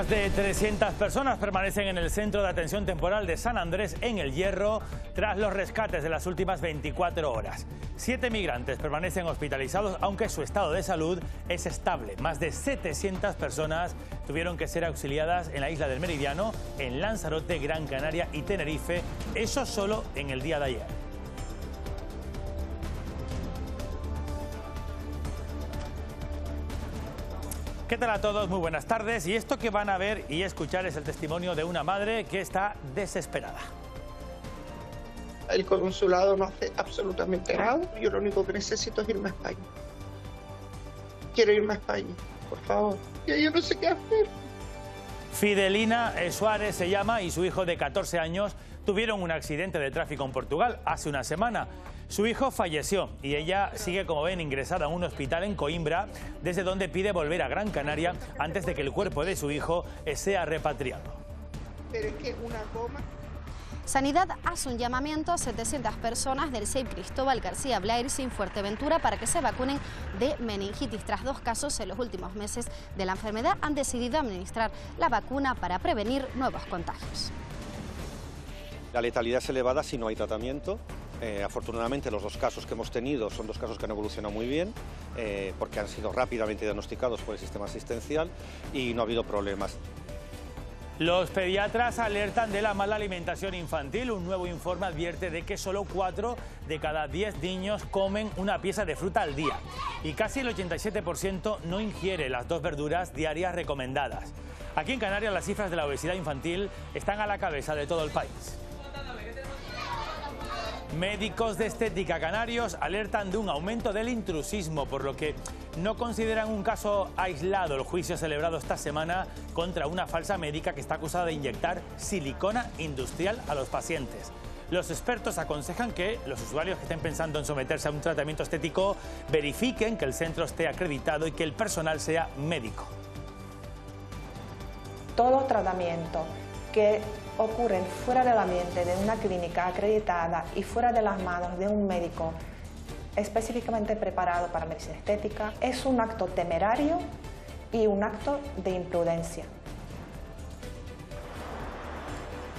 Más de 300 personas permanecen en el centro de atención temporal de San Andrés en El Hierro tras los rescates de las últimas 24 horas. Siete migrantes permanecen hospitalizados aunque su estado de salud es estable. Más de 700 personas tuvieron que ser auxiliadas en la isla del Meridiano, en Lanzarote, Gran Canaria y Tenerife, eso solo en el día de ayer. ¿Qué tal a todos? Muy buenas tardes. Y esto que van a ver y escuchar es el testimonio de una madre que está desesperada. El consulado no hace absolutamente nada. Yo lo único que necesito es irme a España. Quiero irme a España, por favor. Y yo no sé qué hacer. Fidelina Suárez se llama y su hijo de 14 años tuvieron un accidente de tráfico en Portugal hace una semana. Su hijo falleció y ella sigue, como ven, ingresada a un hospital en Coimbra, desde donde pide volver a Gran Canaria antes de que el cuerpo de su hijo sea repatriado. Sanidad hace un llamamiento a 700 personas del CEIP Cristóbal García Blair sin Fuerteventura para que se vacunen de meningitis. Tras dos casos en los últimos meses de la enfermedad, han decidido administrar la vacuna para prevenir nuevos contagios. La letalidad es elevada si no hay tratamiento eh, afortunadamente los dos casos que hemos tenido son dos casos que han evolucionado muy bien eh, porque han sido rápidamente diagnosticados por el sistema asistencial y no ha habido problemas. Los pediatras alertan de la mala alimentación infantil. Un nuevo informe advierte de que solo 4 de cada 10 niños comen una pieza de fruta al día y casi el 87% no ingiere las dos verduras diarias recomendadas. Aquí en Canarias las cifras de la obesidad infantil están a la cabeza de todo el país. Médicos de estética canarios alertan de un aumento del intrusismo, por lo que no consideran un caso aislado el juicio celebrado esta semana contra una falsa médica que está acusada de inyectar silicona industrial a los pacientes. Los expertos aconsejan que los usuarios que estén pensando en someterse a un tratamiento estético verifiquen que el centro esté acreditado y que el personal sea médico. Todo tratamiento que ocurren fuera del ambiente de una clínica acreditada y fuera de las manos de un médico específicamente preparado para medicina estética es un acto temerario y un acto de imprudencia.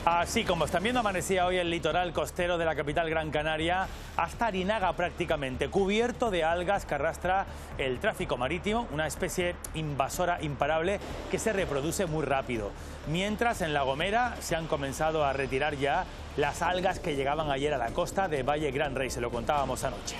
Así como están viendo, amanecía hoy el litoral costero de la capital Gran Canaria, hasta Arinaga prácticamente, cubierto de algas que arrastra el tráfico marítimo, una especie invasora imparable que se reproduce muy rápido. Mientras en La Gomera se han comenzado a retirar ya las algas que llegaban ayer a la costa de Valle Gran Rey, se lo contábamos anoche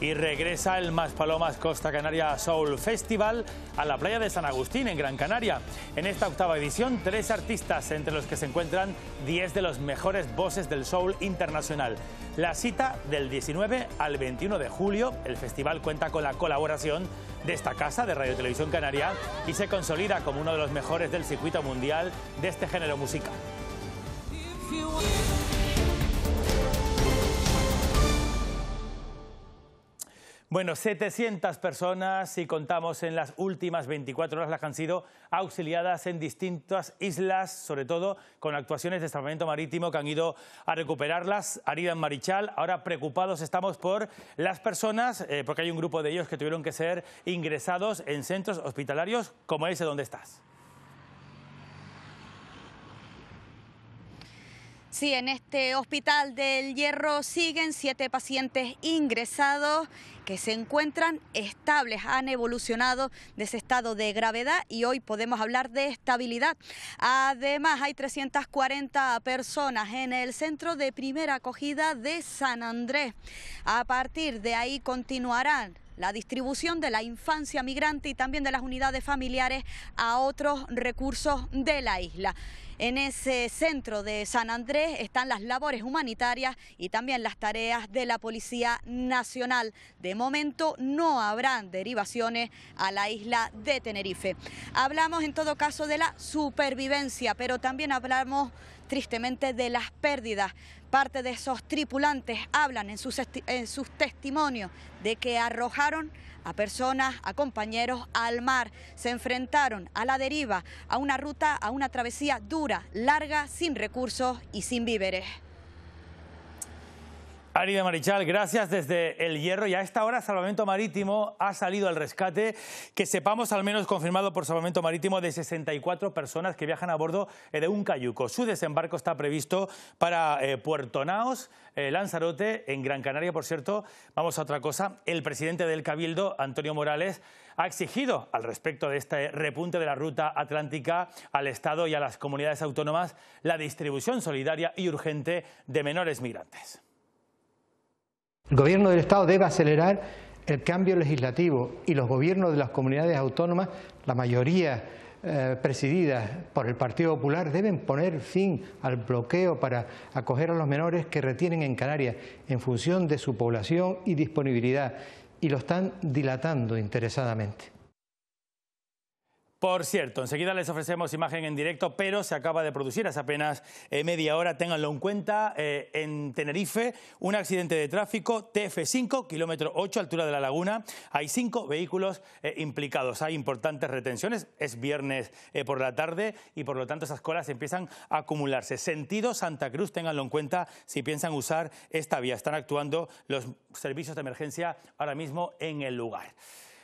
y regresa el Más Palomas Costa Canaria Soul Festival a la playa de San Agustín, en Gran Canaria. En esta octava edición, tres artistas, entre los que se encuentran 10 de los mejores voces del soul internacional. La cita del 19 al 21 de julio, el festival cuenta con la colaboración de esta casa de Radio Televisión Canaria y se consolida como uno de los mejores del circuito mundial de este género musical. Bueno, 700 personas, si contamos en las últimas 24 horas, las han sido auxiliadas en distintas islas, sobre todo con actuaciones de salvamento marítimo que han ido a recuperarlas. Arida Marichal, ahora preocupados estamos por las personas, eh, porque hay un grupo de ellos que tuvieron que ser ingresados en centros hospitalarios como ese donde estás. Sí, en este hospital del Hierro siguen siete pacientes ingresados que se encuentran estables, han evolucionado de ese estado de gravedad y hoy podemos hablar de estabilidad. Además, hay 340 personas en el centro de primera acogida de San Andrés. A partir de ahí continuarán la distribución de la infancia migrante y también de las unidades familiares a otros recursos de la isla. En ese centro de San Andrés están las labores humanitarias y también las tareas de la Policía Nacional. De momento no habrán derivaciones a la isla de Tenerife. Hablamos en todo caso de la supervivencia, pero también hablamos tristemente de las pérdidas. Parte de esos tripulantes hablan en sus, en testimonios de que arrojaron a personas, a compañeros al mar, se enfrentaron a la deriva, a una ruta, a una travesía dura, larga, sin recursos y sin víveres de Marichal, gracias desde El Hierro. Y a esta hora Salvamento Marítimo ha salido al rescate, que sepamos al menos confirmado por Salvamento Marítimo, de 64 personas que viajan a bordo de un cayuco. Su desembarco está previsto para eh, Puerto Naos, eh, Lanzarote, en Gran Canaria, por cierto. Vamos a otra cosa. El presidente del Cabildo, Antonio Morales, ha exigido al respecto de este repunte de la ruta atlántica al Estado y a las comunidades autónomas la distribución solidaria y urgente de menores migrantes. El gobierno del Estado debe acelerar el cambio legislativo y los gobiernos de las comunidades autónomas, la mayoría presidida eh, presididas por el Partido Popular, deben poner fin al bloqueo para acoger a los menores que retienen en Canarias en función de su población y disponibilidad y lo están dilatando interesadamente. Por cierto, enseguida les ofrecemos imagen en directo, pero se acaba de producir hace apenas eh, media hora, ténganlo en cuenta, eh, en Tenerife, un accidente de tráfico, TF5, kilómetro 8, altura de la laguna, hay cinco vehículos eh, implicados, hay importantes retenciones, es viernes por la tarde y por lo tanto esas colas empiezan a acumularse. Sentido Santa Cruz, ténganlo en cuenta si piensan usar esta vía, están actuando los servicios de emergencia ahora mismo en el lugar.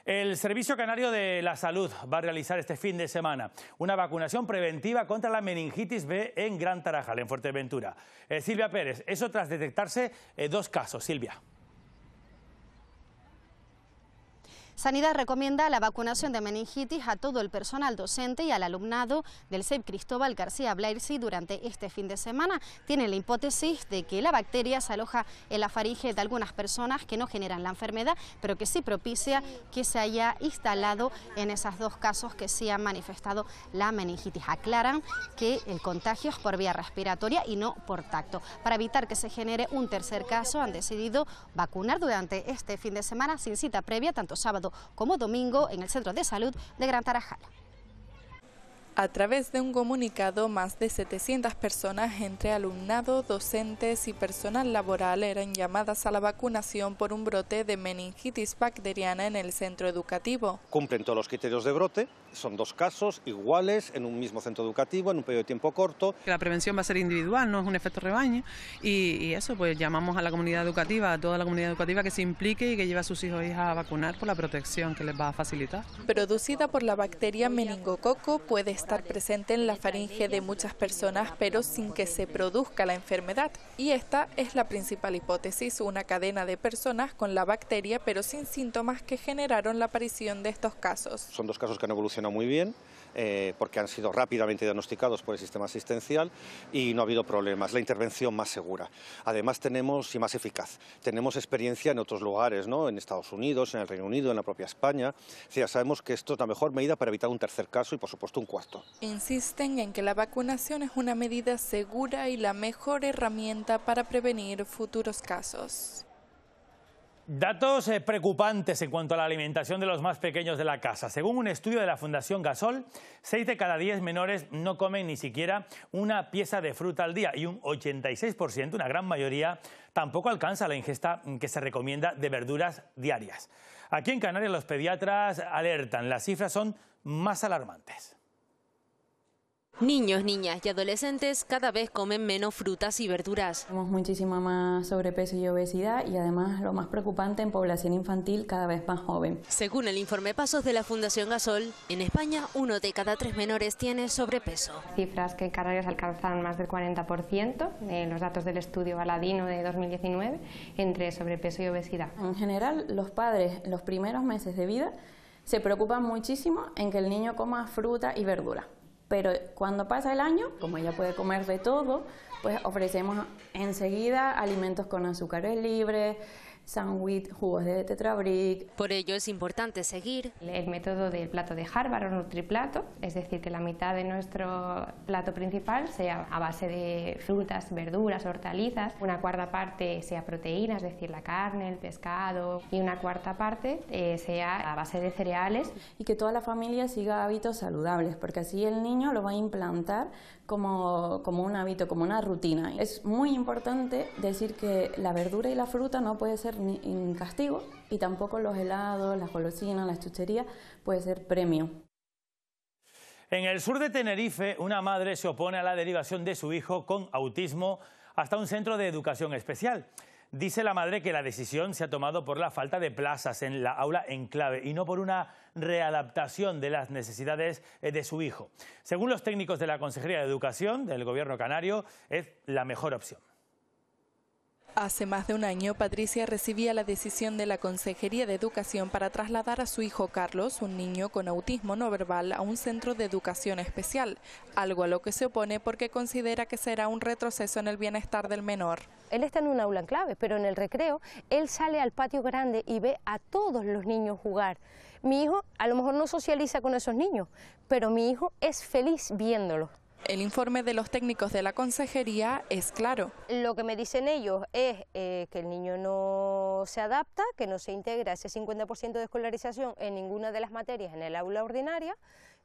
El Servicio Canario de la Salud va a realizar este fin de semana una vacunación preventiva contra la meningitis B en Gran Tarajal, en Fuerteventura. Eh, Silvia Pérez, eso tras detectarse eh, dos casos. Silvia. Sanidad recomienda la vacunación de meningitis a todo el personal docente y al alumnado del CEP Cristóbal García Blairsi durante este fin de semana. Tiene la hipótesis de que la bacteria se aloja en la faringe de algunas personas que no generan la enfermedad, pero que sí propicia que se haya instalado en esos dos casos que sí han manifestado la meningitis. Aclaran que el contagio es por vía respiratoria y no por tacto. Para evitar que se genere un tercer caso, han decidido vacunar durante este fin de semana sin cita previa, tanto sábado como domingo en el Centro de Salud de Gran Tarajal. A través de un comunicado, más de 700 personas entre alumnado, docentes y personal laboral eran llamadas a la vacunación por un brote de meningitis bacteriana en el centro educativo. Cumplen todos los criterios de brote, son dos casos iguales en un mismo centro educativo, en un periodo de tiempo corto. La prevención va a ser individual, no es un efecto rebaño. Y, eso, pues llamamos a la comunidad educativa, a toda la comunidad educativa que se implique y que lleve a sus hijos e hijas a vacunar por la protección que les va a facilitar. Producida por la bacteria meningococo, puede estar presente en la faringe de muchas personas, pero sin que se produzca la enfermedad. Y esta es la principal hipótesis, una cadena de personas con la bacteria, pero sin síntomas que generaron la aparición de estos casos. Son dos casos que han evolucionado muy bien. Eh, porque han sido rápidamente diagnosticados por el sistema asistencial y no ha habido problemas. La intervención más segura. Además tenemos y más eficaz. Tenemos experiencia en otros lugares, ¿no? en Estados Unidos, en el Reino Unido, en la propia España. Sí, ya sabemos que esto es la mejor medida para evitar un tercer caso y por supuesto un cuarto. Insisten en que la vacunación es una medida segura y la mejor herramienta para prevenir futuros casos. Datos eh, preocupantes en cuanto a la alimentación de los más pequeños de la casa. Según un estudio de la Fundación Gasol, 6 de cada 10 menores no comen ni siquiera una pieza de fruta al día y un 86%, una gran mayoría, tampoco alcanza la ingesta que se recomienda de verduras diarias. Aquí en Canarias los pediatras alertan, las cifras son más alarmantes. Niños, niñas y adolescentes cada vez comen menos frutas y verduras. Tenemos muchísima más sobrepeso y obesidad y además lo más preocupante en población infantil cada vez más joven. Según el informe Pasos de la Fundación Gasol, en España uno de cada tres menores tiene sobrepeso. Cifras que en Canarias alcanzan más del 40%, en los datos del estudio Aladino de 2019, entre sobrepeso y obesidad. En general, los padres los primeros meses de vida se preocupan muchísimo en que el niño coma fruta y verdura. Pero cuando pasa el año, como ella puede comer de todo, pues ofrecemos enseguida alimentos con azúcares libres, sandwich, jugos de tetrabric. Por ello es importante seguir el método del plato de Harvard o nutriplato, es decir, que la mitad de nuestro plato principal sea a base de frutas, verduras, hortalizas, una cuarta parte sea proteína, es decir, la carne, el pescado, y una cuarta parte eh, sea a base de cereales. Y que toda la familia siga hábitos saludables, porque así el niño lo va a implantar como, un hábito, como una rutina. Es muy importante decir que la verdura y la fruta no puede ser un castigo y tampoco los helados, las golosinas, las chucherías puede ser premio. En el sur de Tenerife, una madre se opone a la derivación de su hijo con autismo hasta un centro de educación especial. Dice la madre que la decisión se ha tomado por la falta de plazas en la aula en clave y no por una readaptación de las necesidades eh, de su hijo. Según los técnicos de la Consejería de Educación del Gobierno canario, es la mejor opción. Hace más de un año, Patricia recibía la decisión de la Consejería de Educación para trasladar a su hijo Carlos, un niño con autismo no verbal, a un centro de educación especial, algo a lo que se opone porque considera que será un retroceso en el bienestar del menor él está en un aula en clave, pero en el recreo él sale al patio grande y ve a todos los niños jugar. Mi hijo a lo mejor no socializa con esos niños, pero mi hijo es feliz viéndolo. El informe de los técnicos de la consejería es claro. Lo que me dicen ellos es eh, que el niño no se adapta, que no se integra ese 50% de escolarización en ninguna de las materias en el aula ordinaria,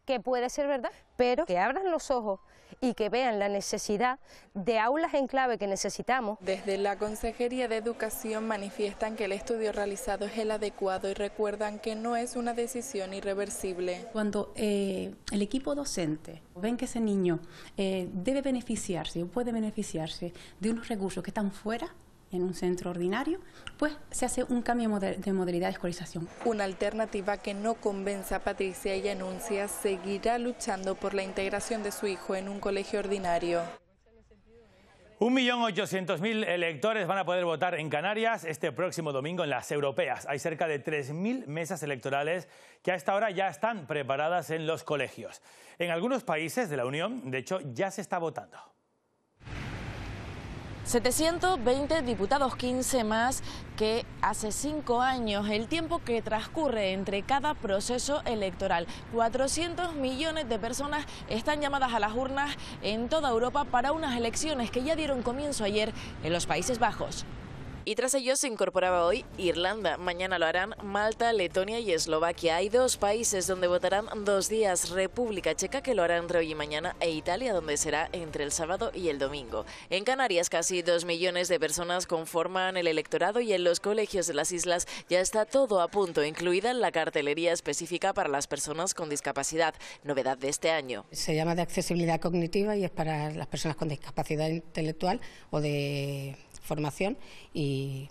que puede ser verdad, pero que abran los ojos y que vean la necesidad de aulas en clave que necesitamos. Desde la Consejería de Educación manifiestan que el estudio realizado es el adecuado y recuerdan que no es una decisión irreversible. Cuando eh, el equipo docente ven que ese niño eh, debe beneficiarse o puede beneficiarse de unos recursos que están fuera en un centro ordinario, pues se hace un cambio de modalidad de escolarización. Una alternativa que no convence a Patricia y anuncia seguirá luchando por la integración de su hijo en un colegio ordinario. Un millón 1.800.000 electores van a poder votar en Canarias este próximo domingo en las europeas. Hay cerca de tres 3.000 mesas electorales que a esta hora ya están preparadas en los colegios. En algunos países de la Unión, de hecho, ya se está votando. 720 diputados, 15 más que hace cinco años, el tiempo que transcurre entre cada proceso electoral. 400 millones de personas están llamadas a las urnas en toda Europa para unas elecciones que ya dieron comienzo ayer en los Países Bajos. Y tras ellos se incorporaba hoy Irlanda. Mañana lo harán Malta, Letonia y Eslovaquia. Hay dos países donde votarán dos días. República Checa, que lo hará entre hoy y mañana, e Italia, donde será entre el sábado y el domingo. En Canarias, casi dos millones de personas conforman el electorado y en los colegios de las islas ya está todo a punto, incluida la cartelería específica para las personas con discapacidad, novedad de este año. Se llama de accesibilidad cognitiva y es para las personas con discapacidad intelectual o de formación y,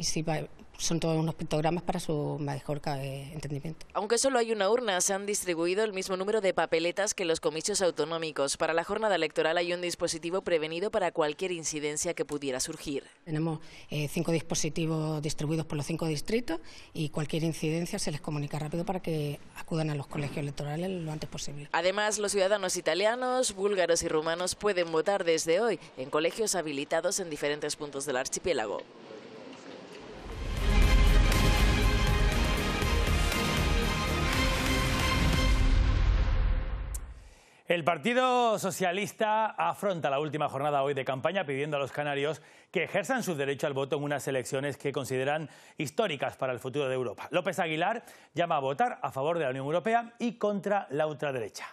si va, son todos unos pictogramas para su mejor eh, entendimiento. Aunque solo hay una urna, se han distribuido el mismo número de papeletas que los comicios autonómicos. Para la jornada electoral hay un dispositivo prevenido para cualquier incidencia que pudiera surgir. Tenemos eh, cinco dispositivos distribuidos por los cinco distritos y cualquier incidencia se les comunica rápido para que acudan a los colegios electorales lo antes posible. Además, los ciudadanos italianos, búlgaros y rumanos pueden votar desde hoy en colegios habilitados en diferentes puntos del archipiélago. El Partido Socialista afronta la última jornada hoy de campaña pidiendo a los canarios que ejerzan su derecho al voto en unas elecciones que consideran históricas para el futuro de Europa. López Aguilar llama a votar a favor de la Unión Europea y contra la ultraderecha.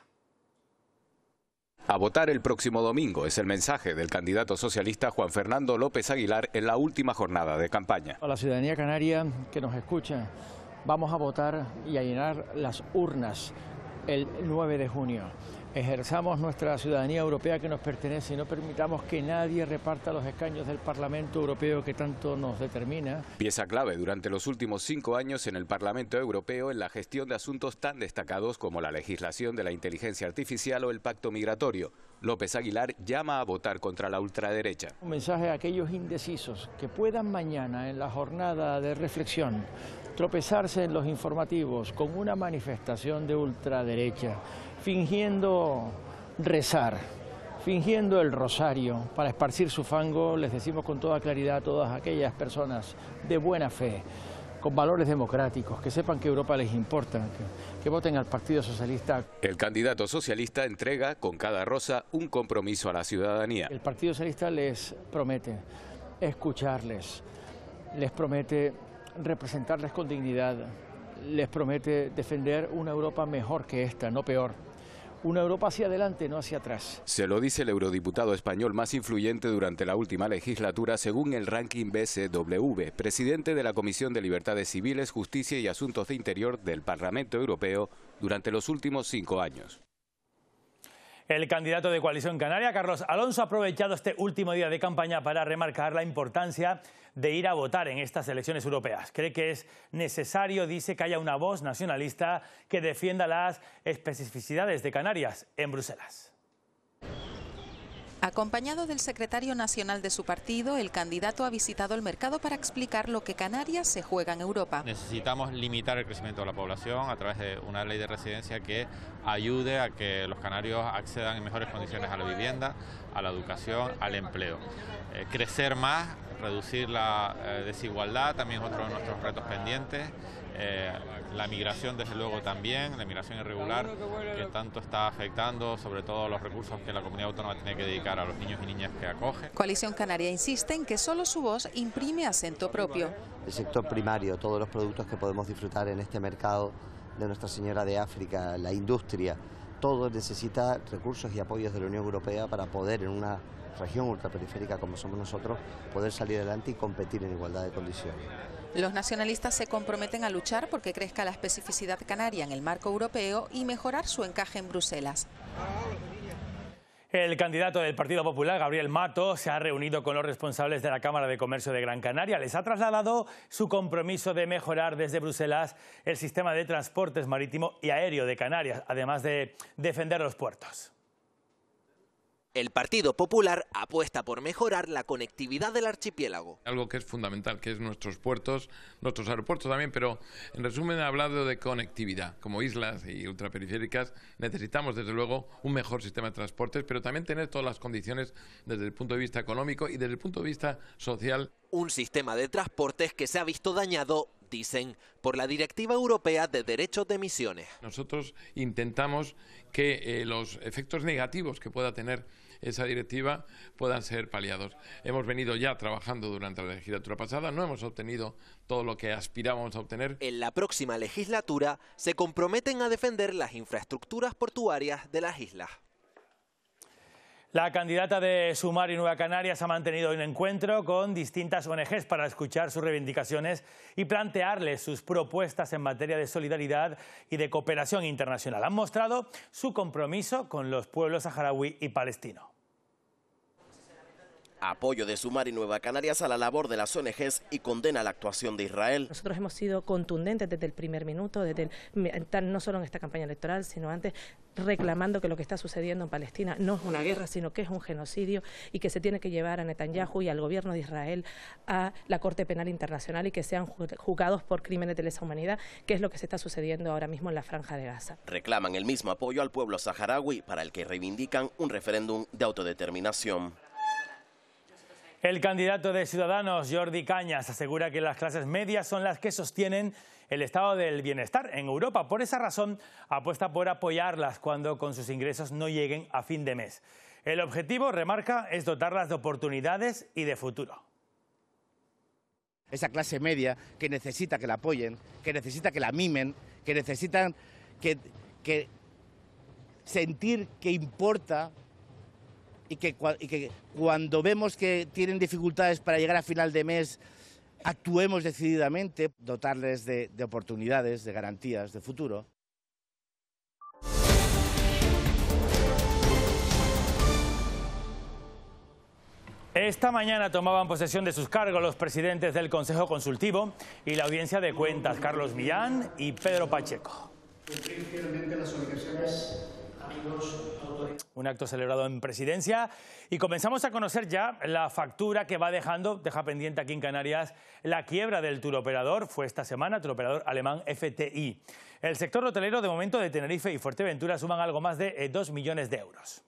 A votar el próximo domingo es el mensaje del candidato socialista Juan Fernando López Aguilar en la última jornada de campaña. A la ciudadanía canaria que nos escucha, vamos a votar y a llenar las urnas el 9 de junio ejerzamos nuestra ciudadanía europea que nos pertenece y no permitamos que nadie reparta los escaños del Parlamento Europeo que tanto nos determina. Pieza clave durante los últimos cinco años en el Parlamento Europeo en la gestión de asuntos tan destacados como la legislación de la inteligencia artificial o el pacto migratorio. López Aguilar llama a votar contra la ultraderecha. Un mensaje a aquellos indecisos que puedan mañana en la jornada de reflexión tropezarse en los informativos con una manifestación de ultraderecha fingiendo rezar, fingiendo el rosario para esparcir su fango, les decimos con toda claridad a todas aquellas personas de buena fe, con valores democráticos, que sepan que Europa les importa, que, voten al Partido Socialista. El candidato socialista entrega con cada rosa un compromiso a la ciudadanía. El Partido Socialista les promete escucharles, les promete representarles con dignidad, les promete defender una Europa mejor que esta, no peor una Europa hacia adelante, no hacia atrás. Se lo dice el eurodiputado español más influyente durante la última legislatura según el ranking BCW, presidente de la Comisión de Libertades Civiles, Justicia y Asuntos de Interior del Parlamento Europeo durante los últimos cinco años. El candidato de Coalición Canaria, Carlos Alonso, ha aprovechado este último día de campaña para remarcar la importancia de ir a votar en estas elecciones europeas. Cree que es necesario, dice, que haya una voz nacionalista que defienda las especificidades de Canarias en Bruselas. Acompañado del secretario nacional de su partido, el candidato ha visitado el mercado para explicar lo que Canarias se juega en Europa. Necesitamos limitar el crecimiento de la población a través de una ley de residencia que ayude a que los canarios accedan en mejores condiciones a la vivienda, a la educación, al empleo. Eh, crecer más, reducir la eh, desigualdad, también es otro de nuestros retos pendientes eh, la migración desde luego también, la migración irregular que tanto está afectando, sobre todo los recursos que la comunidad autónoma tiene que dedicar a los niños y niñas que acoge. Coalición Canaria insiste en que solo su voz imprime acento propio. El sector primario, todos los productos que podemos disfrutar en este mercado de Nuestra Señora de África, la industria, todo necesita recursos y apoyos de la Unión Europea para poder en una región ultraperiférica como somos nosotros, poder salir adelante y competir en igualdad de condiciones. Los nacionalistas se comprometen a luchar porque crezca la especificidad canaria en el marco europeo y mejorar su encaje en Bruselas. El candidato del Partido Popular, Gabriel Mato, se ha reunido con los responsables de la Cámara de Comercio de Gran Canaria. Les ha trasladado su compromiso de mejorar desde Bruselas el sistema de transportes marítimo y aéreo de Canarias, además de defender los puertos. El Partido Popular apuesta por mejorar la conectividad del archipiélago. Algo que es fundamental, que es nuestros puertos, nuestros aeropuertos también, pero en resumen ha hablado de conectividad. Como islas y ultraperiféricas necesitamos desde luego un mejor sistema de transportes, pero también tener todas las condiciones desde el punto de vista económico y desde el punto de vista social. Un sistema de transportes que se ha visto dañado dicen, por la Directiva Europea de Derechos de Emisiones. Nosotros intentamos que eh, los efectos negativos que pueda tener esa directiva puedan ser paliados. Hemos venido ya trabajando durante la legislatura pasada, no hemos obtenido todo lo que aspirábamos a obtener. En la próxima legislatura se comprometen a defender las infraestructuras portuarias de las islas. La candidata de Sumari y Nueva Canarias ha mantenido un encuentro con distintas ONGs para escuchar sus reivindicaciones y plantearles sus propuestas en materia de solidaridad y de cooperación internacional. Han mostrado su compromiso con los pueblos saharaui y palestino apoyo de Sumar y Nueva Canarias a la labor de las ONGs y condena la actuación de Israel. Nosotros hemos sido contundentes desde el primer minuto, no solo en esta campaña electoral, sino antes reclamando que lo que está sucediendo en Palestina no es una guerra, sino que es un genocidio y que se tiene que llevar a Netanyahu y al gobierno de Israel a la Corte Penal Internacional y que sean juzgados por crímenes de lesa humanidad, que es lo que se está sucediendo ahora mismo en la Franja de Gaza. Reclaman el mismo apoyo al pueblo saharaui para el que reivindican un referéndum de autodeterminación. El candidato de Ciudadanos, Jordi Cañas, asegura que las clases medias son las que sostienen el estado del bienestar en Europa. Por esa razón, apuesta por apoyarlas cuando con sus ingresos no lleguen a fin de mes. El objetivo, remarca, es dotarlas de oportunidades y de futuro. Esa clase media que necesita que la apoyen, que necesita que la mimen, que necesitan que, sentir que importa y que, cuando vemos que tienen dificultades para llegar a final de mes, actuemos decididamente, dotarles de, oportunidades, de garantías, de futuro. Esta mañana tomaban posesión de sus cargos los presidentes del Consejo Consultivo y la Audiencia de Cuentas, Carlos Millán y Pedro Pacheco. Un acto celebrado en presidencia y comenzamos a conocer ya la factura que va dejando, deja pendiente aquí en Canarias, la quiebra del turoperador. Fue esta semana, turoperador alemán FTI. El sector hotelero de momento de Tenerife y Fuerteventura suman algo más de eh, dos millones de euros.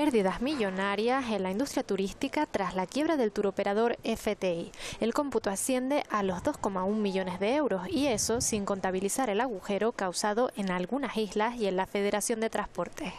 Pérdidas millonarias en la industria turística tras la quiebra del turoperador FTI. El cómputo asciende a los 2,1 millones de euros y eso sin contabilizar el agujero causado en algunas islas y en la Federación de Transportes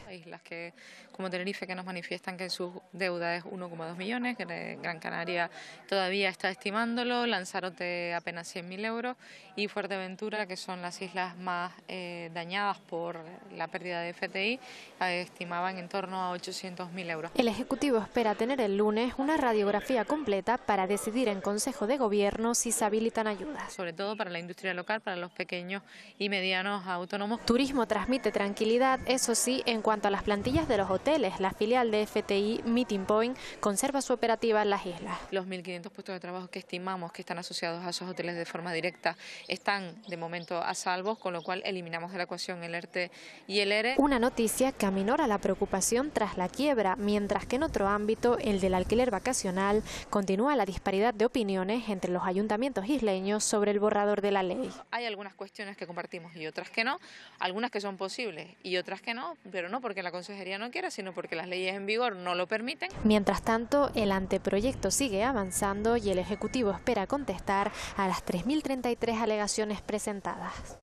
como Tenerife que nos manifiestan que su deuda es 1,2 millones, que Gran Canaria todavía está estimándolo, Lanzarote apenas 100.000 euros y Fuerteventura, que son las islas más eh, dañadas por la pérdida de FTI, eh, estimaban en torno a 800.000 euros. El Ejecutivo espera tener el lunes una radiografía completa para decidir en Consejo de Gobierno si se habilitan ayudas. Sobre todo para la industria local, para los pequeños y medianos autónomos. Turismo transmite tranquilidad, eso sí, en cuanto a las plantillas de los hoteles la filial de FTI Meeting Point conserva su operativa en las islas. Los 1.500 puestos de trabajo que estimamos que están asociados a esos hoteles de forma directa están de momento a salvo, con lo cual eliminamos de la ecuación el ERTE y el ERE. E. Una noticia que aminora la preocupación tras la quiebra, mientras que en otro ámbito, el del alquiler vacacional, continúa la disparidad de opiniones entre los ayuntamientos isleños sobre el borrador de la ley. Hay algunas cuestiones que compartimos y otras que no, algunas que son posibles y otras que no, pero no porque la consejería no quiere sino porque las leyes en vigor no lo permiten. Mientras tanto, el anteproyecto sigue avanzando y el Ejecutivo espera contestar a las 3.033 alegaciones presentadas.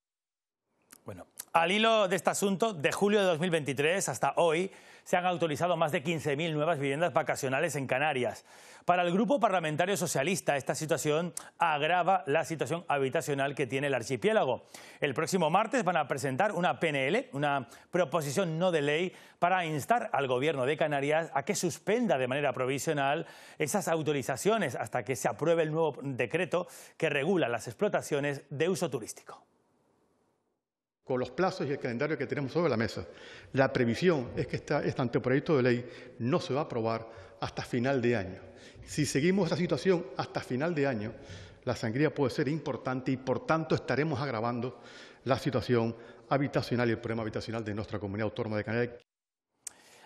Bueno, al hilo de este asunto, de julio de 2023 hasta hoy se han autorizado más de 15.000 nuevas viviendas vacacionales en Canarias. Para el Grupo Parlamentario Socialista, esta situación agrava la situación habitacional que tiene el archipiélago. El próximo martes van a presentar una PNL, una proposición no de ley, para instar al Gobierno de Canarias a que suspenda de manera provisional esas autorizaciones hasta que se apruebe el nuevo decreto que regula las explotaciones de uso turístico con los plazos y el calendario que tenemos sobre la mesa, la previsión es que este anteproyecto de ley no se va a aprobar hasta final de año. Si seguimos esta situación hasta final de año, la sangría puede ser importante y por tanto estaremos agravando la situación habitacional y el problema habitacional de nuestra comunidad autónoma de Canarias.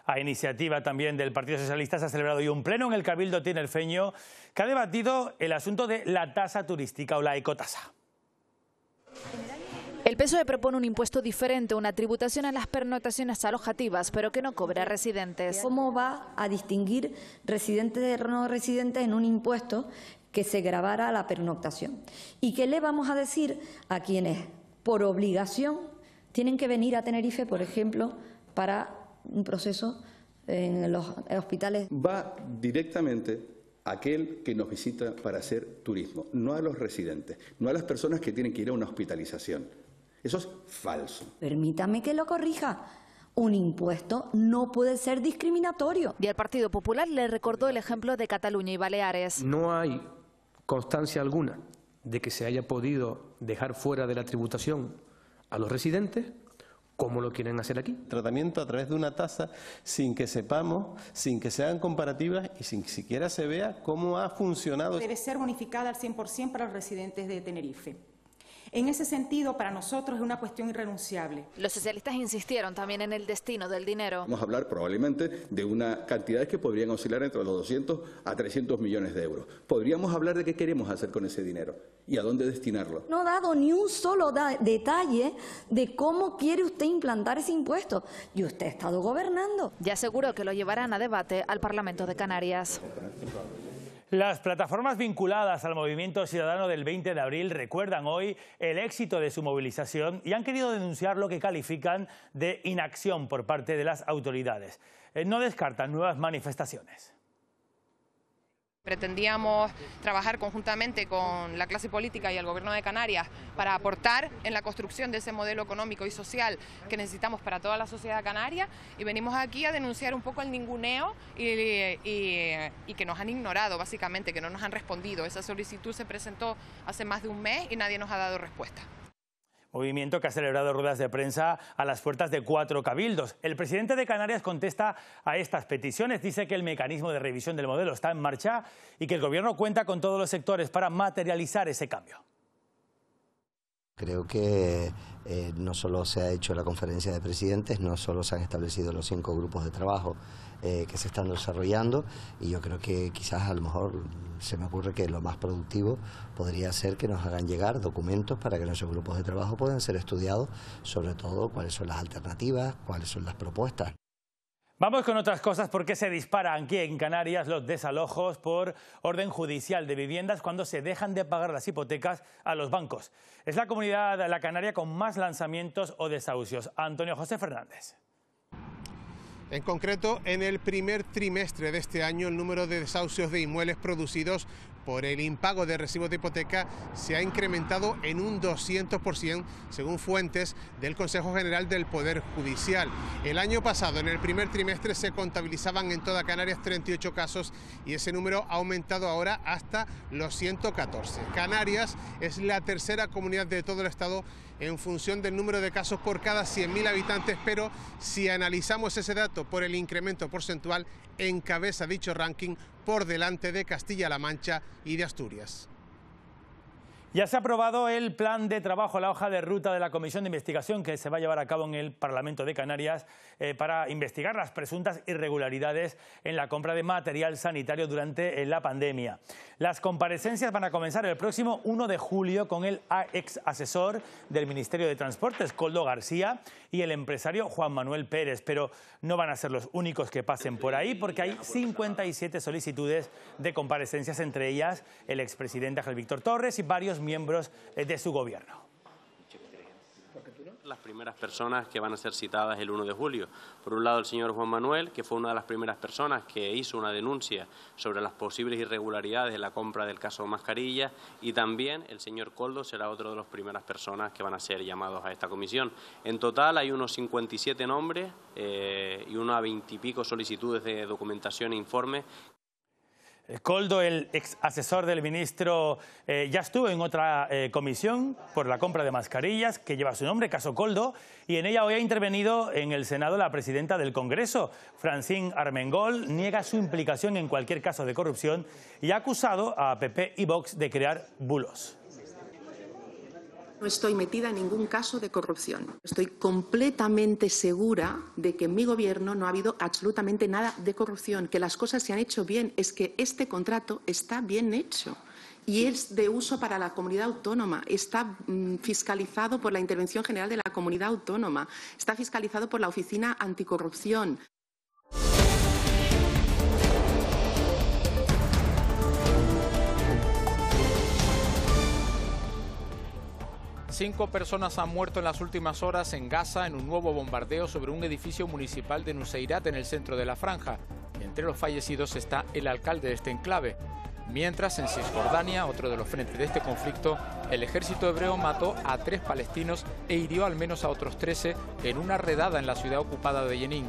A iniciativa también del Partido Socialista se ha celebrado hoy un pleno en el Cabildo Tinerfeño que ha debatido el asunto de la tasa turística o la ecotasa. El PSOE propone un impuesto diferente, una tributación a las pernotaciones alojativas, pero que no cobra residentes. ¿Cómo va a distinguir residentes de no residentes en un impuesto que se grabara la pernoctación? ¿Y qué le vamos a decir a quienes por obligación tienen que venir a Tenerife, por ejemplo, para un proceso en los hospitales? Va directamente aquel que nos visita para hacer turismo, no a los residentes, no a las personas que tienen que ir a una hospitalización. Eso es falso. Permítame que lo corrija. Un impuesto no puede ser discriminatorio. Y al Partido Popular le recordó el ejemplo de Cataluña y Baleares. No hay constancia alguna de que se haya podido dejar fuera de la tributación a los residentes como lo quieren hacer aquí. Tratamiento a través de una tasa sin que sepamos, sin que sean comparativas y sin que siquiera se vea cómo ha funcionado. Debe ser bonificada al 100% para los residentes de Tenerife. En ese sentido, para nosotros es una cuestión irrenunciable. Los socialistas insistieron también en el destino del dinero. Vamos a hablar probablemente de una cantidad que podrían oscilar entre los 200 a 300 millones de euros. Podríamos hablar de qué queremos hacer con ese dinero y a dónde destinarlo. No ha dado ni un solo detalle de cómo quiere usted implantar ese impuesto. Y usted ha estado gobernando. Ya aseguró que lo llevarán a debate al Parlamento de Canarias. Las plataformas vinculadas al movimiento ciudadano del 20 de abril recuerdan hoy el éxito de su movilización y han querido denunciar lo que califican de inacción por parte de las autoridades. Eh, no descartan nuevas manifestaciones. Pretendíamos trabajar conjuntamente con la clase política y el Gobierno de Canarias para aportar en la construcción de ese modelo económico y social que necesitamos para toda la sociedad canaria y venimos aquí a denunciar un poco el ninguneo y, que nos han ignorado básicamente, que no nos han respondido. Esa solicitud se presentó hace más de un mes y nadie nos ha dado respuesta. Movimiento que ha celebrado ruedas de prensa a las puertas de cuatro cabildos. El presidente de Canarias contesta a estas peticiones. Dice que el mecanismo de revisión del modelo está en marcha y que el gobierno cuenta con todos los sectores para materializar ese cambio. Creo que eh, no solo se ha hecho la conferencia de presidentes, no solo se han establecido los cinco grupos de trabajo, eh, que se están desarrollando y yo creo que quizás a lo mejor se me ocurre que lo más productivo podría ser que nos hagan llegar documentos para que nuestros grupos de trabajo puedan ser estudiados, sobre todo cuáles son las alternativas, cuáles son las propuestas. Vamos con otras cosas porque se disparan aquí en Canarias los desalojos por orden judicial de viviendas cuando se dejan de pagar las hipotecas a los bancos. Es la comunidad la Canaria con más lanzamientos o desahucios. Antonio José Fernández. En concreto, en el primer trimestre de este año, el número de desahucios de inmuebles producidos por el impago de recibos de hipoteca se ha incrementado en un 200% según fuentes del Consejo General del Poder Judicial. El año pasado, en el primer trimestre, se contabilizaban en toda Canarias 38 casos y ese número ha aumentado ahora hasta los 114. Canarias es la tercera comunidad de todo el Estado en función del número de casos por cada 100.000 habitantes, pero si analizamos ese dato por el incremento porcentual, encabeza dicho ranking por delante de Castilla-La Mancha y de Asturias. Ya se ha aprobado el plan de trabajo, la hoja de ruta de la Comisión de Investigación que se va a llevar a cabo en el Parlamento de Canarias eh, para investigar las presuntas irregularidades en la compra de material sanitario durante eh, la pandemia. Las comparecencias van a comenzar el próximo 1 de julio con el ex asesor del Ministerio de Transportes, Coldo García, y el empresario Juan Manuel Pérez. Pero no van a ser los únicos que pasen por ahí porque hay 57 solicitudes de comparecencias, entre ellas el expresidente Ángel Víctor Torres y varios miembros eh, de su gobierno las primeras personas que van a ser citadas el 1 de julio. Por un lado, el señor Juan Manuel, que fue una de las primeras personas que hizo una denuncia sobre las posibles irregularidades en la compra del caso Mascarilla, y también el señor Coldo será otro de las primeras personas que van a ser llamados a esta comisión. En total hay unos 57 nombres eh, y una 20 y pico solicitudes de documentación e informes Coldo, el ex asesor del ministro, eh, ya estuvo en otra eh, comisión por la compra de mascarillas que lleva su nombre, caso Coldo, y en ella hoy ha intervenido en el Senado la presidenta del Congreso, Francine Armengol, niega su implicación en cualquier caso de corrupción y ha acusado a PP y Vox de crear bulos. No estoy metida en ningún caso de corrupción. Estoy completamente segura de que en mi gobierno no ha habido absolutamente nada de corrupción, que las cosas se han hecho bien. Es que este contrato está bien hecho y es de uso para la comunidad autónoma. Está mm, fiscalizado por la Intervención General de la Comunidad Autónoma. Está fiscalizado por la Oficina Anticorrupción. Cinco personas han muerto en las últimas horas en Gaza en un nuevo bombardeo sobre un edificio municipal de Nuseirat en el centro de la franja. Entre los fallecidos está el alcalde de este enclave. Mientras, en Cisjordania, otro de los frentes de este conflicto, el ejército hebreo mató a tres palestinos e hirió al menos a otros 13 en una redada en la ciudad ocupada de Jenin.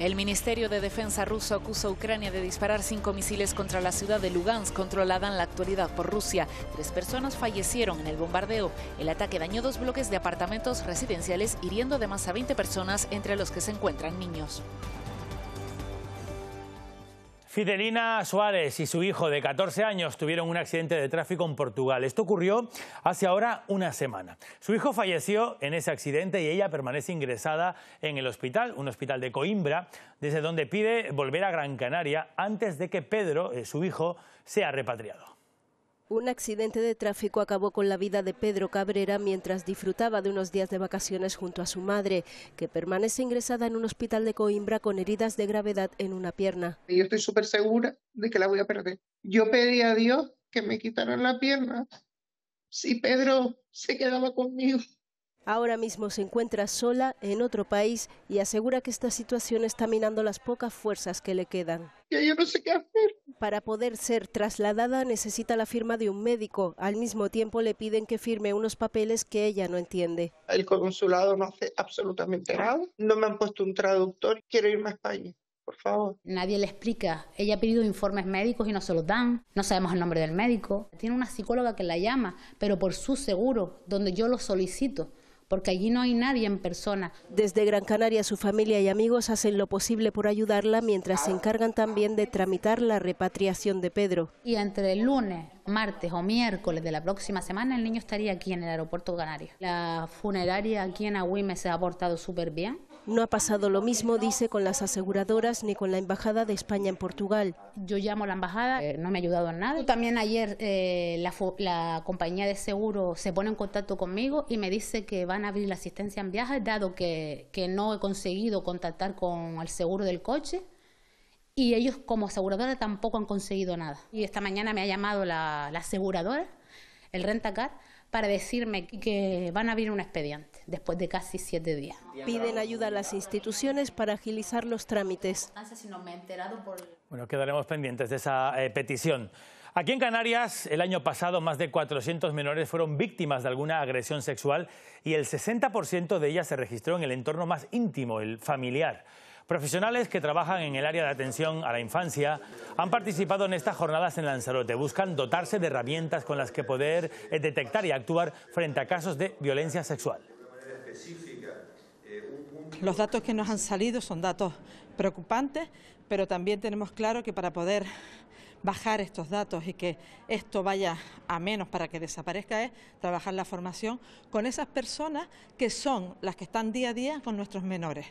El Ministerio de Defensa ruso acusa a Ucrania de disparar cinco misiles contra la ciudad de Lugansk, controlada en la actualidad por Rusia. Tres personas fallecieron en el bombardeo. El ataque dañó dos bloques de apartamentos residenciales, hiriendo además a 20 personas, entre los que se encuentran niños. Fidelina Suárez y su hijo de 14 años tuvieron un accidente de tráfico en Portugal. Esto ocurrió hace ahora una semana. Su hijo falleció en ese accidente y ella permanece ingresada en el hospital, un hospital de Coimbra, desde donde pide volver a Gran Canaria antes de que Pedro, eh, su hijo, sea repatriado. Un accidente de tráfico acabó con la vida de Pedro Cabrera mientras disfrutaba de unos días de vacaciones junto a su madre, que permanece ingresada en un hospital de Coimbra con heridas de gravedad en una pierna. Yo estoy súper segura de que la voy a perder. Yo pedí a Dios que me quitaran la pierna si Pedro se quedaba conmigo. Ahora mismo se encuentra sola en otro país y asegura que esta situación está minando las pocas fuerzas que le quedan. Yo no sé qué hacer. Para poder ser trasladada necesita la firma de un médico. Al mismo tiempo le piden que firme unos papeles que ella no entiende. El consulado no hace absolutamente nada. No me han puesto un traductor. Quiero irme a España. Por favor. Nadie le explica. Ella ha pedido informes médicos y no se los dan. No sabemos el nombre del médico. Tiene una psicóloga que la llama, pero por su seguro, donde yo lo solicito porque allí no hay nadie en persona. Desde Gran Canaria su familia y amigos hacen lo posible por ayudarla mientras se encargan también de tramitar la repatriación de Pedro. Y entre el lunes, martes o miércoles de la próxima semana el niño estaría aquí en el aeropuerto canario. La funeraria aquí en Agüime se ha portado súper bien no ha pasado lo mismo, dice, con las aseguradoras ni con la Embajada de España en Portugal. Yo llamo a la Embajada, eh, no me ha ayudado en nada. También ayer eh, la, compañía de seguro se pone en contacto conmigo y me dice que van a abrir la asistencia en viajes, dado que, no he conseguido contactar con el seguro del coche y ellos como aseguradora tampoco han conseguido nada. Y esta mañana me ha llamado la aseguradora, el Rentacar, para decirme que van a abrir un expediente después de casi siete días. Piden ayuda a las instituciones para agilizar los trámites. Bueno, quedaremos pendientes de esa eh, petición. Aquí en Canarias, el año pasado, más de 400 menores fueron víctimas de alguna agresión sexual y el 60% de ellas se registró en el entorno más íntimo, el familiar. Profesionales que trabajan en el área de atención a la infancia han participado en estas jornadas en Lanzarote. Buscan dotarse de herramientas con las que poder eh, detectar y actuar frente a casos de violencia sexual. Los datos que nos han salido son datos preocupantes, pero también tenemos claro que para poder bajar estos datos y que esto vaya a menos para que desaparezca es trabajar la formación con esas personas que son las que están día a día con nuestros menores.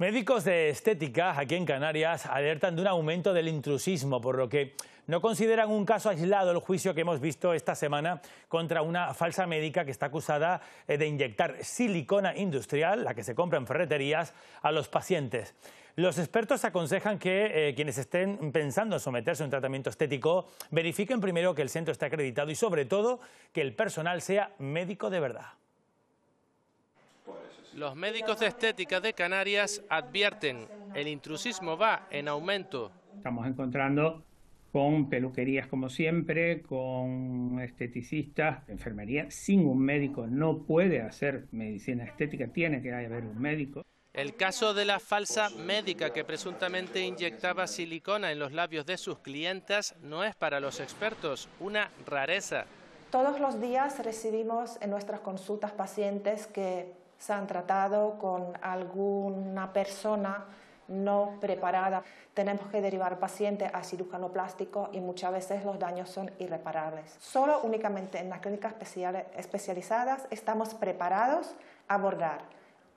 Médicos de estética aquí en Canarias alertan de un aumento del intrusismo, por lo que no consideran un caso aislado el juicio que hemos visto esta semana contra una falsa médica que está acusada eh, de inyectar silicona industrial, la que se compra en ferreterías, a los pacientes. Los expertos aconsejan que eh, quienes estén pensando en someterse a un tratamiento estético verifiquen primero que el centro esté acreditado y sobre todo que el personal sea médico de verdad. Los médicos de estética de Canarias advierten, el intrusismo va en aumento. Estamos encontrando con peluquerías como siempre, con esteticistas, enfermería. Sin un médico no puede hacer medicina estética, tiene que haber un médico. El caso de la falsa médica que presuntamente inyectaba silicona en los labios de sus clientas no es para los expertos una rareza. Todos los días recibimos en nuestras consultas pacientes que se han tratado con alguna persona no preparada. Tenemos que derivar pacientes a cirujano plástico y muchas veces los daños son irreparables. Solo únicamente en las clínicas especializadas estamos preparados a abordar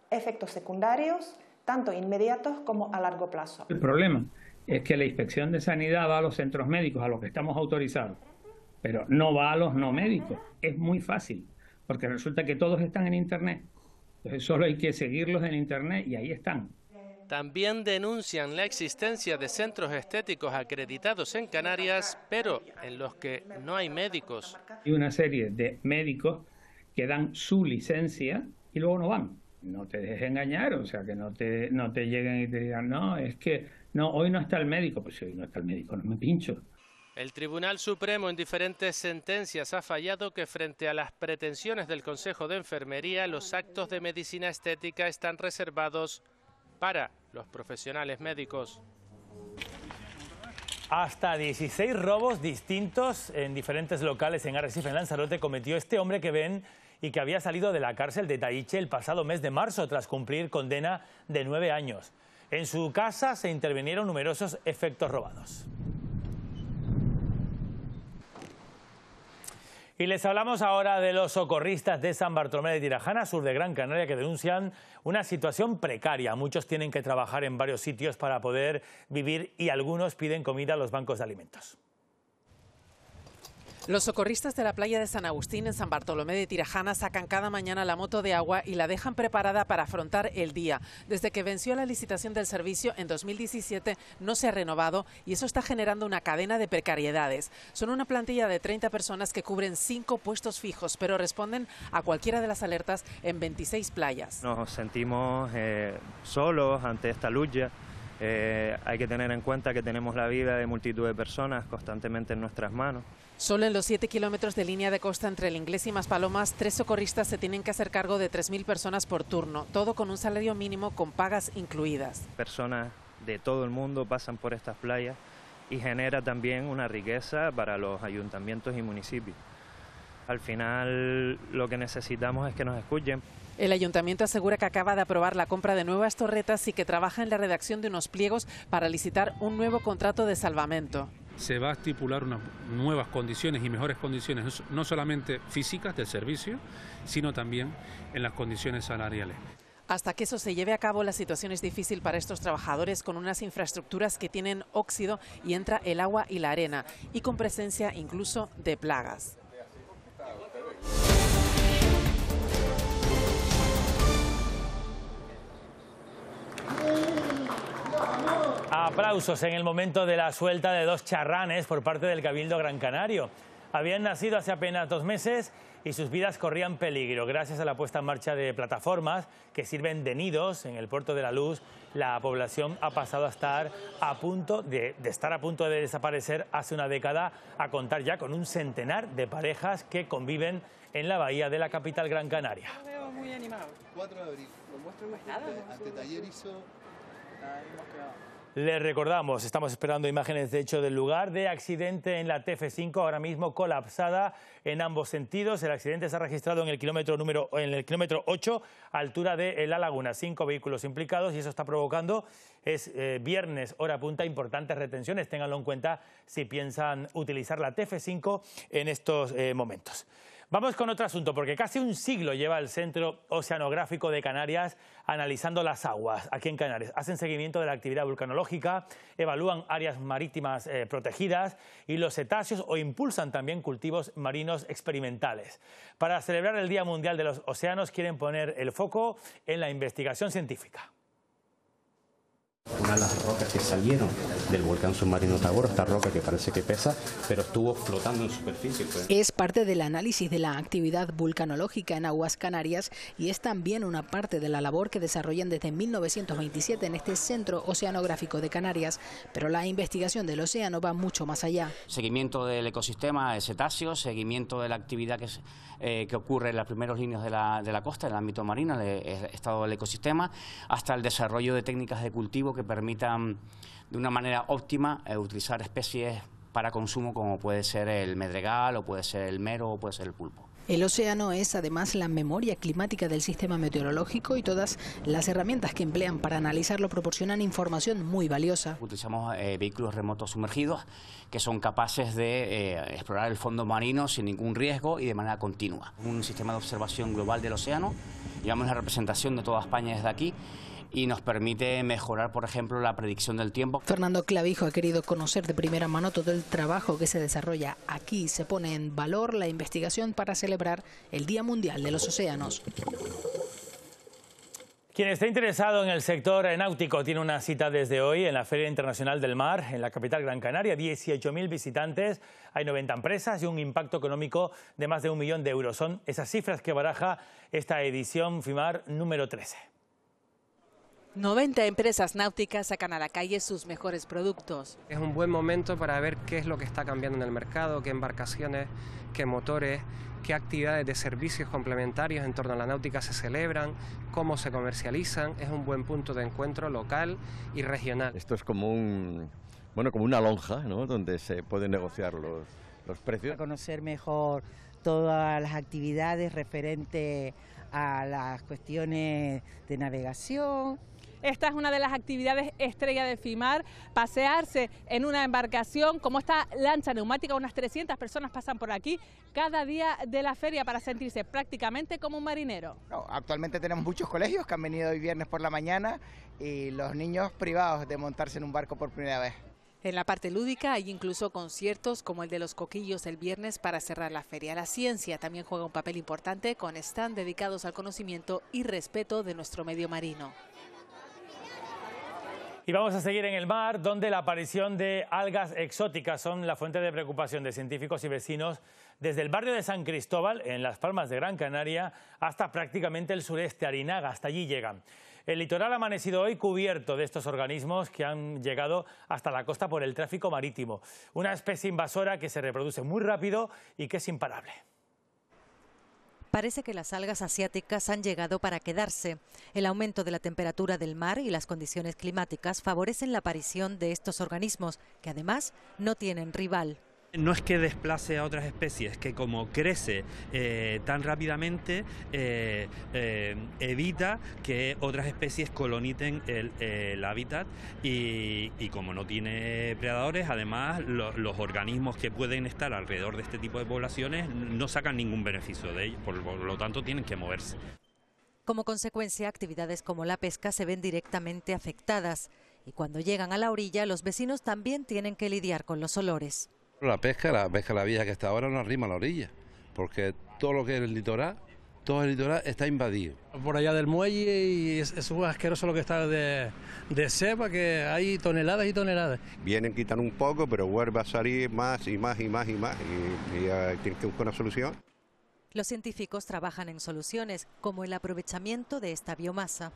efectos secundarios, tanto inmediatos como a largo plazo. El problema es que la inspección de sanidad va a los centros médicos, a los que estamos autorizados, pero no va a los no médicos. Es muy fácil, porque resulta que todos están en Internet. Entonces solo hay que seguirlos en Internet y ahí están. También denuncian la existencia de centros estéticos acreditados en Canarias, pero en los que no hay médicos. Hay una serie de médicos que dan su licencia y luego no van. No te dejes engañar, o sea, que no te, no te lleguen y te digan, no, es que no, hoy no está el médico. Pues si hoy no está el médico, no me pincho. El Tribunal Supremo en diferentes sentencias ha fallado que frente a las pretensiones del Consejo de Enfermería, los actos de medicina estética están reservados para los profesionales médicos. Hasta 16 robos distintos en diferentes locales en Arrecife, en Lanzarote, cometió este hombre que ven y que había salido de la cárcel de Taiche el pasado mes de marzo tras cumplir condena de nueve años. En su casa se intervinieron numerosos efectos robados. Y les hablamos ahora de los socorristas de San Bartolomé de Tirajana, sur de Gran Canaria, que denuncian una situación precaria. Muchos tienen que trabajar en varios sitios para poder vivir y algunos piden comida a los bancos de alimentos. Los socorristas de la playa de San Agustín en San Bartolomé de Tirajana sacan cada mañana la moto de agua y la dejan preparada para afrontar el día. Desde que venció la licitación del servicio en 2017 no se ha renovado y eso está generando una cadena de precariedades. Son una plantilla de 30 personas que cubren 5 puestos fijos, pero responden a cualquiera de las alertas en 26 playas. Nos sentimos eh, solos ante esta lucha eh, hay que tener en cuenta que tenemos la vida de multitud de personas constantemente en nuestras manos. Solo en los 7 kilómetros de línea de costa entre el Inglés y Maspalomas, tres socorristas se tienen que hacer cargo de 3.000 personas por turno, todo con un salario mínimo con pagas incluidas. Personas de todo el mundo pasan por estas playas y genera también una riqueza para los ayuntamientos y municipios. Al final lo que necesitamos es que nos escuchen. El ayuntamiento asegura que acaba de aprobar la compra de nuevas torretas y que trabaja en la redacción de unos pliegos para licitar un nuevo contrato de salvamento. Se va a estipular unas nuevas condiciones y mejores condiciones, no solamente físicas del servicio, sino también en las condiciones salariales. Hasta que eso se lleve a cabo, la situación es difícil para estos trabajadores con unas infraestructuras que tienen óxido y entra el agua y la arena, y con presencia incluso de plagas. Aplausos en el momento de la suelta de dos charranes por parte del Cabildo Gran Canario. Habían nacido hace apenas dos meses y sus vidas corrían peligro gracias a la puesta en marcha de plataformas que sirven de nidos en el puerto de la Luz. La población ha pasado a estar a punto de, de, estar a punto de desaparecer hace una década a contar ya con un centenar de parejas que conviven en la bahía de la capital Gran Canaria. muy animado. 4 de abril, lo muestro pues taller hizo... Les recordamos, estamos esperando imágenes de hecho del lugar de accidente en la TF5, ahora mismo colapsada en ambos sentidos. El accidente se ha registrado en el kilómetro número en el kilómetro 8, altura de La Laguna. Cinco vehículos implicados y eso está provocando, es eh, viernes, hora punta, importantes retenciones. Ténganlo en cuenta si piensan utilizar la TF5 en estos eh, momentos. Vamos con otro asunto, porque casi un siglo lleva el Centro Oceanográfico de Canarias analizando las aguas aquí en Canarias. Hacen seguimiento de la actividad vulcanológica, evalúan áreas marítimas eh, protegidas y los cetáceos o impulsan también cultivos marinos experimentales. Para celebrar el Día Mundial de los Océanos quieren poner el foco en la investigación científica. Una de las rocas que salieron del volcán submarino Tabor, esta roca que parece que pesa, pero estuvo flotando en superficie. Pues. Es parte del análisis de la actividad vulcanológica en aguas canarias y es también una parte de la labor que desarrollan desde 1927 en este Centro Oceanográfico de Canarias, pero la investigación del océano va mucho más allá. Seguimiento del ecosistema de cetáceos, seguimiento de la actividad que, eh, ocurre en las primeras líneas de la, costa, en el ámbito marino, el eh, estado del ecosistema, hasta el desarrollo de técnicas de cultivo que permitan mm, de una manera óptima eh, utilizar especies para consumo como puede ser el medregal o puede ser el mero o puede ser el pulpo. El océano es además la memoria climática del sistema meteorológico y todas las herramientas que emplean para analizarlo proporcionan información muy valiosa. Utilizamos eh, vehículos remotos sumergidos que son capaces de eh, explorar el fondo marino sin ningún riesgo y de manera continua. Un sistema de observación global del océano, llevamos la representación de toda España desde aquí y nos permite mejorar, por ejemplo, la predicción del tiempo. Fernando Clavijo ha querido conocer de primera mano todo el trabajo que se desarrolla aquí. Se pone en valor la investigación para celebrar el Día Mundial de los Océanos. Quien esté interesado en el sector náutico tiene una cita desde hoy en la Feria Internacional del Mar, en la capital Gran Canaria. 18.000 visitantes, hay 90 empresas y un impacto económico de más de un millón de euros. Son esas cifras que baraja esta edición FIMAR número 13. 90 empresas náuticas sacan a la calle sus mejores productos. Es un buen momento para ver qué es lo que está cambiando en el mercado, qué embarcaciones, qué motores, qué actividades de servicios complementarios en torno a la náutica se celebran, cómo se comercializan. Es un buen punto de encuentro local y regional. Esto es como un bueno como una lonja, ¿no? Donde se pueden negociar los, precios. conocer mejor todas las actividades referentes a las cuestiones de navegación, esta es una de las actividades estrella de FIMAR, pasearse en una embarcación como esta lancha neumática, unas 300 personas pasan por aquí cada día de la feria para sentirse prácticamente como un marinero. actualmente tenemos muchos colegios que han venido hoy viernes por la mañana y los niños privados de montarse en un barco por primera vez. En la parte lúdica hay incluso conciertos como el de los coquillos el viernes para cerrar la feria. La ciencia también juega un papel importante con stand dedicados al conocimiento y respeto de nuestro medio marino. Y vamos a seguir en el mar, donde la aparición de algas exóticas son la fuente de preocupación de científicos y vecinos desde el barrio de San Cristóbal, en las Palmas de Gran Canaria, hasta prácticamente el sureste, Arinaga, hasta allí llegan. El litoral ha amanecido hoy cubierto de estos organismos que han llegado hasta la costa por el tráfico marítimo, una especie invasora que se reproduce muy rápido y que es imparable. Parece que las algas asiáticas han llegado para quedarse. El aumento de la temperatura del mar y las condiciones climáticas favorecen la aparición de estos organismos, que además no tienen rival. No es que desplace a otras especies, que como crece eh, tan rápidamente, eh, eh, evita que otras especies coloniten el, hábitat y, como no tiene predadores, además los organismos que pueden estar alrededor de este tipo de poblaciones no sacan ningún beneficio de ellos, por lo tanto tienen que moverse. Como consecuencia, actividades como la pesca se ven directamente afectadas y cuando llegan a la orilla los vecinos también tienen que lidiar con los olores. La pesca, la pesca la vieja que está ahora no arrima a la orilla, porque todo lo que es el litoral, todo el litoral está invadido. Por allá del muelle y es, un asqueroso lo que está de, de cepa, que hay toneladas y toneladas. Vienen, quitan un poco, pero vuelve a salir más y más y más y más y, hay que buscar una solución. Los científicos trabajan en soluciones como el aprovechamiento de esta biomasa.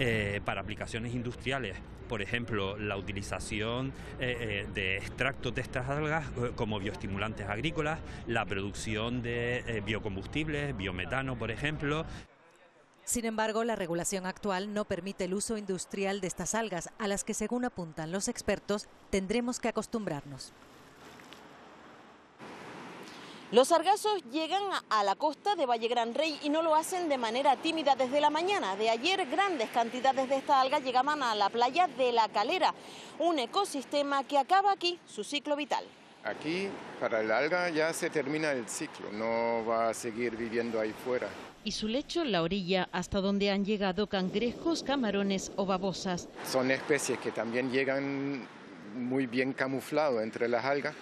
Eh, para aplicaciones industriales, por ejemplo, la utilización eh, eh, de extractos de estas algas como bioestimulantes agrícolas, la producción de biocombustibles, biometano, por ejemplo. Sin embargo, la regulación actual no permite el uso industrial de estas algas, a las que, según apuntan los expertos, tendremos que acostumbrarnos. Los sargazos llegan a la costa de Valle Gran Rey y no lo hacen de manera tímida. Desde la mañana de ayer, grandes cantidades de esta alga llegaban a la playa de La Calera, un ecosistema que acaba aquí su ciclo vital. Aquí, para el alga, ya se termina el ciclo, no va a seguir viviendo ahí fuera. Y su lecho, la orilla, hasta donde han llegado cangrejos, camarones o babosas. Son especies que también llegan muy bien camuflado entre las algas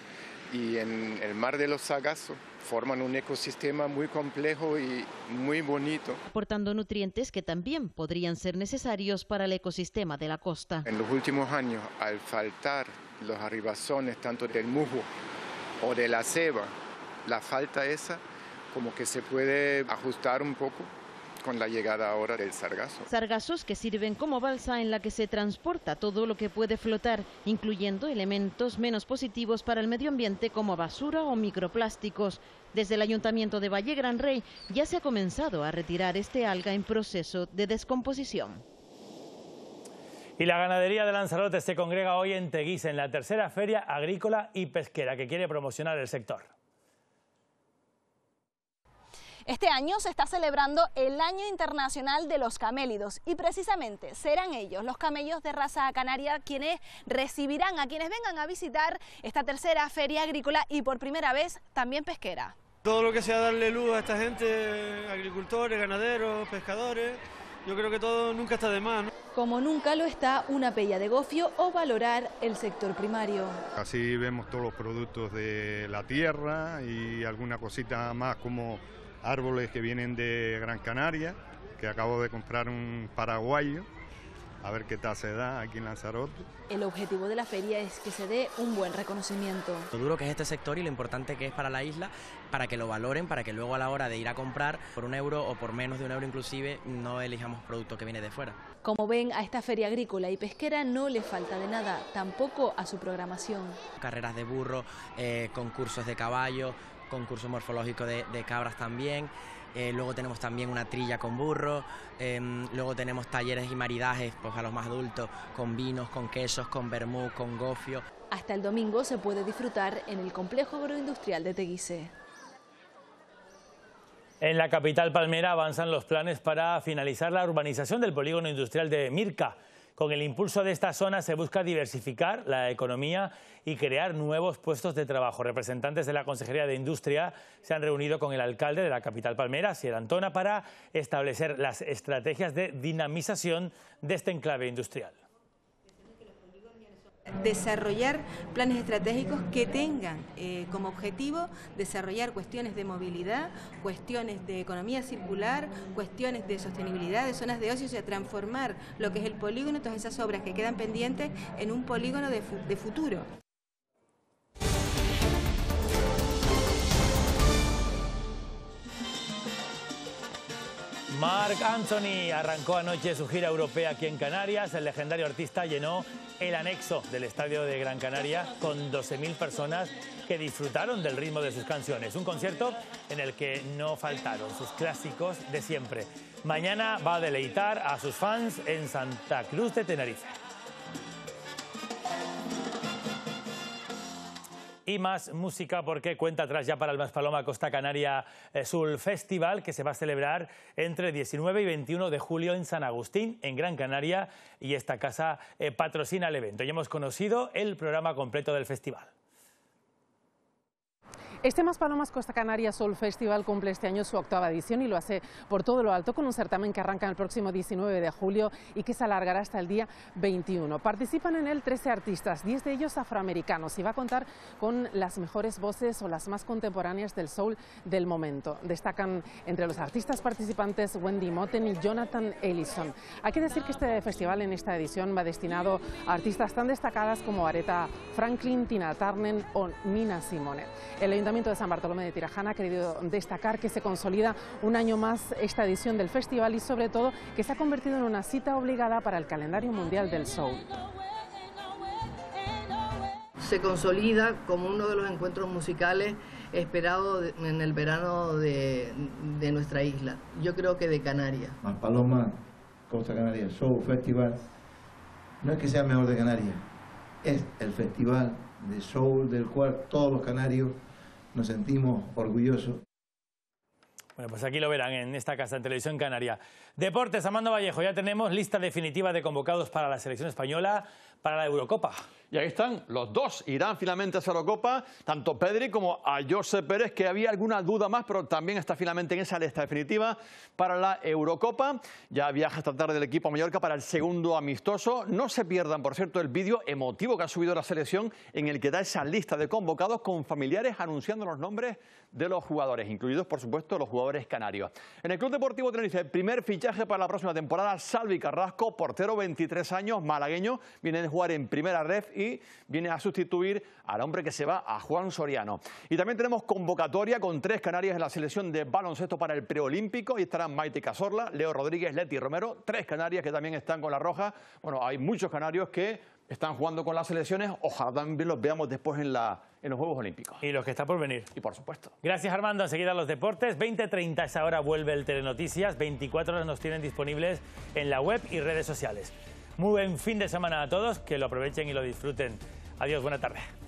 y en el mar de los sagazos forman un ecosistema muy complejo y muy bonito. Aportando nutrientes que también podrían ser necesarios para el ecosistema de la costa. En los últimos años, al faltar los arribazones tanto del musgo o de la ceba, la falta esa como que se puede ajustar un poco con la llegada ahora del sargazo. Sargazos que sirven como balsa en la que se transporta todo lo que puede flotar, incluyendo elementos menos positivos para el medio ambiente como basura o microplásticos. Desde el Ayuntamiento de Valle Gran Rey ya se ha comenzado a retirar este alga en proceso de descomposición. Y la ganadería de Lanzarote se congrega hoy en Teguise, en la tercera feria agrícola y pesquera que quiere promocionar el sector. Este año se está celebrando el Año Internacional de los Camélidos y precisamente serán ellos, los camellos de raza canaria, quienes recibirán a quienes vengan a visitar esta tercera feria agrícola y por primera vez también pesquera. Todo lo que sea darle luz a esta gente, agricultores, ganaderos, pescadores, yo creo que todo nunca está de mano. Como nunca lo está una pella de gofio o valorar el sector primario. Así vemos todos los productos de la tierra y alguna cosita más como árboles que vienen de Gran Canaria, que acabo de comprar un paraguayo, a ver qué tal se da aquí en Lanzarote. El objetivo de la feria es que se dé un buen reconocimiento. Lo duro que es este sector y lo importante que es para la isla, para que lo valoren, para que luego a la hora de ir a comprar por un euro o por menos de un euro inclusive, no elijamos producto que viene de fuera. Como ven, a esta feria agrícola y pesquera no le falta de nada, tampoco a su programación. Carreras de burro, eh, concursos de caballo, concurso morfológico de, cabras también. Eh, luego tenemos también una trilla con burro, em, luego tenemos talleres y maridajes pues, a los más adultos con vinos, con quesos, con vermú, con gofio. Hasta el domingo se puede disfrutar en el complejo agroindustrial de Teguise. En la capital palmera avanzan los planes para finalizar la urbanización del polígono industrial de Mirca. Con el impulso de esta zona se busca diversificar la economía y crear nuevos puestos de trabajo. Representantes de la Consejería de Industria se han reunido con el alcalde de la capital palmera, Sierra Antona, para establecer las estrategias de dinamización de este enclave industrial desarrollar planes estratégicos que tengan eh, como objetivo desarrollar cuestiones de movilidad, cuestiones de economía circular, cuestiones de sostenibilidad, de zonas de ocio, o sea, transformar lo que es el polígono, todas esas obras que quedan pendientes, en un polígono de futuro. Mark Anthony arrancó anoche su gira europea aquí en Canarias. El legendario artista llenó el anexo del estadio de Gran Canaria con 12.000 personas que disfrutaron del ritmo de sus canciones. Un concierto en el que no faltaron sus clásicos de siempre. Mañana va a deleitar a sus fans en Santa Cruz de Tenerife. y más música porque cuenta atrás ya para el Más Paloma Costa Canaria eh, Sul Festival que se va a celebrar entre 19 y 21 de julio en San Agustín, en Gran Canaria, y esta casa eh, patrocina el evento. Ya hemos conocido el programa completo del festival. Este Más Palomas Costa Canaria Soul Festival cumple este año su octava edición y lo hace por todo lo alto con un certamen que arranca el próximo 19 de julio y que se alargará hasta el día 21. Participan en él 13 artistas, 10 de ellos afroamericanos y va a contar con las mejores voces o las más contemporáneas del soul del momento. Destacan entre los artistas participantes Wendy Moten y Jonathan Ellison. Hay que decir que este festival en esta edición va destinado a artistas tan destacadas como Aretha Franklin, Tina Turner o Nina Simone de San Bartolomé de Tirajana ha querido destacar que se consolida un año más esta edición del festival y sobre todo que se ha convertido en una cita obligada para el calendario mundial del soul. Se consolida como uno de los encuentros musicales esperados en el verano de, nuestra isla, yo creo que de Canarias. Paloma, Costa Canaria Soul Festival, no es que sea mejor de Canarias, es el festival de soul del cual todos los canarios nos sentimos orgullosos. Bueno, pues aquí lo verán en esta casa de Televisión Canaria. Deportes, Amando Vallejo, ya tenemos lista definitiva de convocados para la selección española para la Eurocopa. Y ahí están los dos. Irán finalmente a esa Eurocopa, tanto Pedri como a José Pérez, que había alguna duda más, pero también está finalmente en esa lista definitiva para la Eurocopa. Ya viaja esta tarde el equipo a Mallorca para el segundo amistoso. No se pierdan, por cierto, el vídeo emotivo que ha subido la selección en el que da esa lista de convocados con familiares anunciando los nombres de los jugadores, incluidos, por supuesto, los jugadores canarios. En el Club Deportivo Tenerife, primer fichaje para la próxima temporada, Salvi Carrasco, portero 23 años, malagueño, viene de jugar en primera red y viene a sustituir al hombre que se va, a Juan Soriano. Y también tenemos convocatoria con tres canarias en la selección de baloncesto para el preolímpico. Y estarán Maite Casorla, Leo Rodríguez, Leti Romero, tres canarias que también están con la roja. Bueno, hay muchos canarios que están jugando con las selecciones. Ojalá también los veamos después en, los Juegos Olímpicos. Y los que están por venir. Y por supuesto. Gracias, Armando. Enseguida los deportes. 20.30 esa hora vuelve el Telenoticias. 24 horas nos tienen disponibles en la web y redes sociales. Muy buen fin de semana a todos, que lo aprovechen y lo disfruten. Adiós, buena tarde.